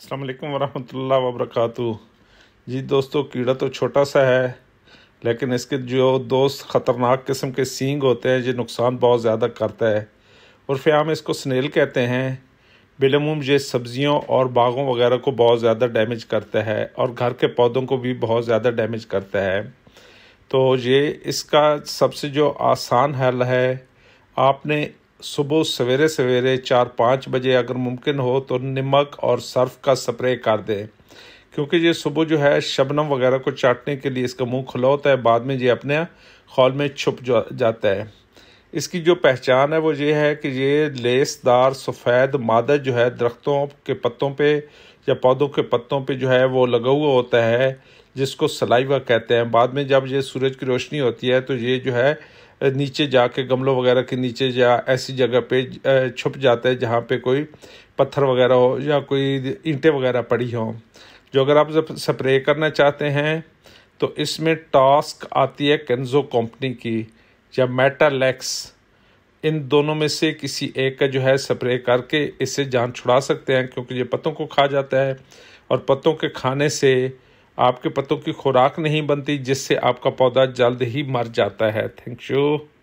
असलकम वरहमल वबरक जी दोस्तों कीड़ा तो छोटा सा है लेकिन इसके जो दोस्त ख़तरनाक किस्म के सींग होते हैं ये नुकसान बहुत ज़्यादा करता है और फ़्याम इसको स्नेल कहते हैं बिलमूम ये सब्ज़ियों और बागों वगैरह को बहुत ज़्यादा डैमेज करता है और घर के पौधों को भी बहुत ज़्यादा डैमेज करता है तो ये इसका सबसे जो आसान हल है आपने सुबह सवेरे सवेरे चार पाँच बजे अगर मुमकिन हो तो नमक और सर्फ का स्प्रे कर दें क्योंकि ये सुबह जो है शबनम वगैरह को चाटने के लिए इसका मुंह खुला होता है बाद में ये अपने खौल में छुप जाता है इसकी जो पहचान है वो ये है कि ये लेसदार सफ़ेद मादा जो है दरख्तों के पत्तों पे या पौधों के पत्तों पे जो है वो लगा हुआ होता है जिसको सलाइवा कहते हैं बाद में जब ये सूरज की रोशनी होती है तो ये जो है नीचे जाके गमलों वगैरह के नीचे या ऐसी जगह पे छुप जाता है जहाँ पे कोई पत्थर वगैरह हो या कोई ईंटें वगैरह पड़ी हों जो अगर आप जब स्प्रे करना चाहते हैं तो इसमें टास्क आती है कैंजो कंपनी की या मेटालैक्स इन दोनों में से किसी एक का जो है स्प्रे करके इससे जान छुड़ा सकते हैं क्योंकि ये पत्तों को खा जाता है और पत्तों के खाने से आपके पत्तों की खुराक नहीं बनती जिससे आपका पौधा जल्द ही मर जाता है थैंक यू